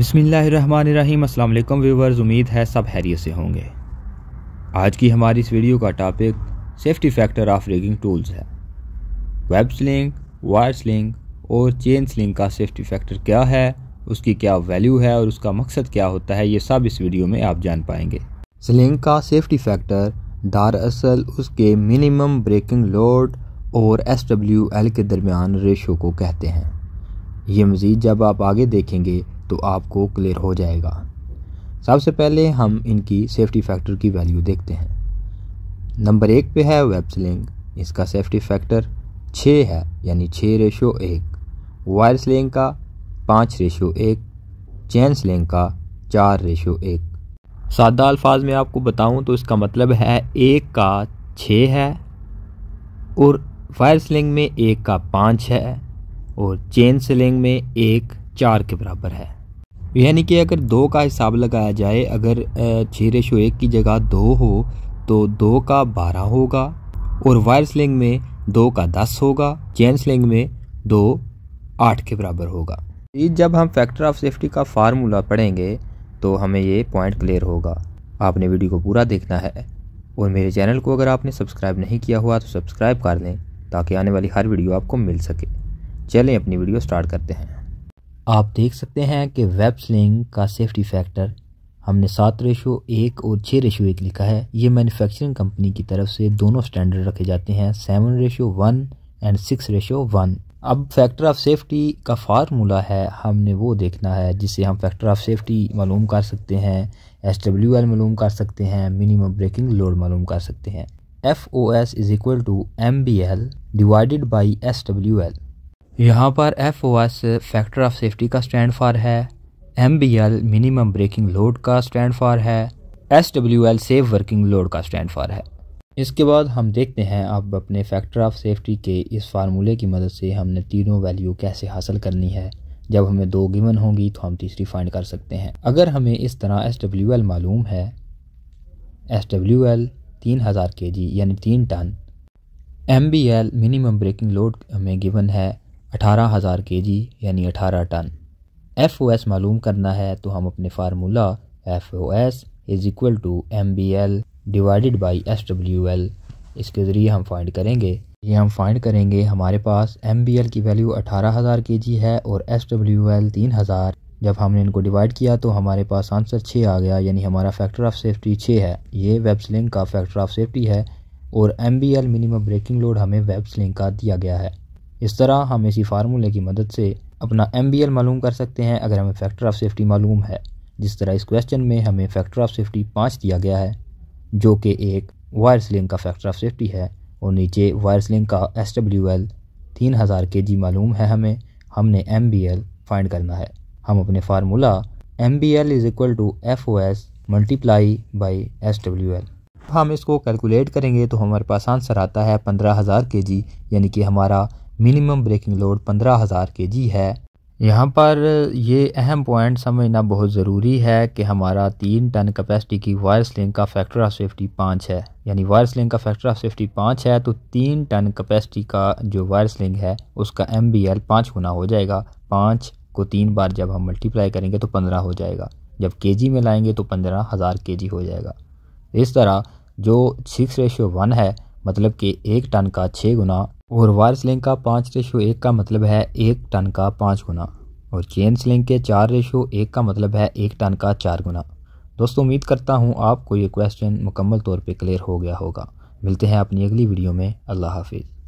अस्सलाम वालेकुम व्यूवर्स उम्मीद है सब हैरियत से होंगे आज की हमारी इस वीडियो का topic safety factor of rigging tools है वेब स्लिंग वायर स्लिंग और चेन स्लिंग का सेफ्टी फैक्टर क्या है उसकी क्या वैल्यू है और उसका मकसद क्या होता है ये सब इस वीडियो में आप जान पाएंगे स्लिंग का सेफ्टी फैक्टर दरअसल उसके मिनिमम ब्रेकिंग लोड और एस डब्ल्यू एल के दरमियान रेशो को कहते हैं ये मज़ीद जब आप आगे देखेंगे तो आपको क्लियर हो जाएगा सबसे पहले हम इनकी सेफ्टी फैक्टर की वैल्यू देखते हैं नंबर एक पे है वेब स्लिंग इसका सेफ्टी फैक्टर छः है यानी छः रेशो एक वायर स्लिंग का पाँच रेशो एक चैन स्लिंग का चार रेशो एक सादा अल्फाज में आपको बताऊं तो इसका मतलब है एक का छः है और फायर स्लिंग में एक का पाँच है और चेन स्लिंग में एक चार के बराबर है यानी कि अगर दो का हिसाब लगाया जाए अगर छः रेशो एक की जगह दो हो तो दो का बारह होगा और वायर स्लिंग में दो का दस होगा चैन स्लिंग में दो आठ के बराबर होगा जब हम फैक्टर ऑफ सेफ्टी का फार्मूला पढ़ेंगे तो हमें ये पॉइंट क्लियर होगा आपने वीडियो को पूरा देखना है और मेरे चैनल को अगर आपने सब्सक्राइब नहीं किया हुआ तो सब्सक्राइब कर लें ताकि आने वाली हर वीडियो आपको मिल सके चलें अपनी वीडियो स्टार्ट करते हैं आप देख सकते हैं कि वेब स्लिंग का सेफ्टी फैक्टर हमने सात रेशो एक और छः रेशो एक लिखा है ये मैन्युफैक्चरिंग कंपनी की तरफ से दोनों स्टैंडर्ड रखे जाते हैं seven ratio one and six ratio one अब फैक्टर ऑफ सेफ्टी का फार्मूला है हमने वो देखना है जिससे हम फैक्टर ऑफ सेफ्टी मालूम कर सकते हैं एस डब्ल्यू एल मालूम कर सकते हैं मिनिमम ब्रेकिंग लोड मालूम कर सकते हैं F O S is equal to M B L divided by S W L यहाँ पर F O S factor of safety का स्टैंड फार है M B L minimum breaking load का stand for है S W L safe working load का stand for है इसके बाद हम देखते हैं अब अपने फैक्टर ऑफ सेफ्टी के इस फार्मूले की मदद से हमने तीनों वैल्यू कैसे हासिल करनी है जब हमें दो गिवन होंगी तो हम तीसरी फाइंड कर सकते हैं अगर हमें इस तरह एस डब्ल्यू एल मालूम है एस डब्ल्यू एल तीन हज़ार के जी यानी तीन ton M B L minimum breaking load हमें गिवन है अठारह हज़ार के जी यानी अठारह टन एफ ओ एस मालूम करना है तो हम अपने formula F O S is equal to M B L divided by S W L इसके ज़रिए हम फाइंड करेंगे ये हम फाइंड करेंगे हमारे पास एम बी एल की वैल्यू अठारह हज़ार के जी है और एस डब्ल्यू एल तीन हज़ार जब हमने इनको डिवाइड किया तो हमारे पास आंसर छः आ गया यानी हमारा फैक्टर ऑफ सेफ्टी छः है ये वेब स्लिंग का फैक्टर ऑफ सेफ्टी है और M B L minimum breaking load हमें वेब स्लिंग का दिया गया है इस तरह हम इसी फार्मूले की मदद से अपना एम बी एल मालूम कर सकते हैं अगर हमें फैक्टर ऑफ सेफ्टी मालूम है जिस तरह इस क्वेश्चन में हमें फैक्टर ऑफ सेफ्टी पाँच दिया गया है जो कि एक वायर स्लिंग का फैक्टर ऑफ सेफ्टी है और नीचे वायर स्लिंग का एस डब्ल्यू एल तीन हज़ार के जी मालूम है हमें हमने एम बी एल फाइंड करना है हम अपने formula M B L is equal to F O S multiply by S W L हम इसको कैलकुलेट करेंगे तो हमारे पास आंसर आता है पंद्रह हज़ार के जी यानी कि हमारा मिनिमम ब्रेकिंग लोड पंद्रह हज़ार के जी है यहाँ पर ये अहम पॉइंट समझना बहुत ज़रूरी है कि हमारा तीन टन कैपेसिटी की वायर स्लिंग का फैक्टर ऑफ सेफ्टी पाँच है यानी वायर स्लिंग का फैक्टर ऑफ सेफ्टी पाँच है तो तीन टन कैपेसिटी का जो वायर स्लिंग है उसका एम बी एल पाँच गुना हो जाएगा पाँच को तीन बार जब हम मल्टीप्लाई करेंगे तो पंद्रह हो जाएगा जब के जी में लाएंगे तो पंद्रह हज़ार के जी हो जाएगा इस तरह जो सिक्स रेशियो वन है मतलब कि एक टन का छः गुना और वायर स्लिंग का पाँच रेशो एक का मतलब है एक टन का पाँच गुना और चेन स्लिंग के चार रेशो एक का मतलब है एक टन का चार गुना दोस्तों उम्मीद करता हूँ आपको ये क्वेश्चन मुकम्मल तौर पर क्लियर हो गया होगा मिलते हैं अपनी अगली वीडियो में अल्लाह हाफिज़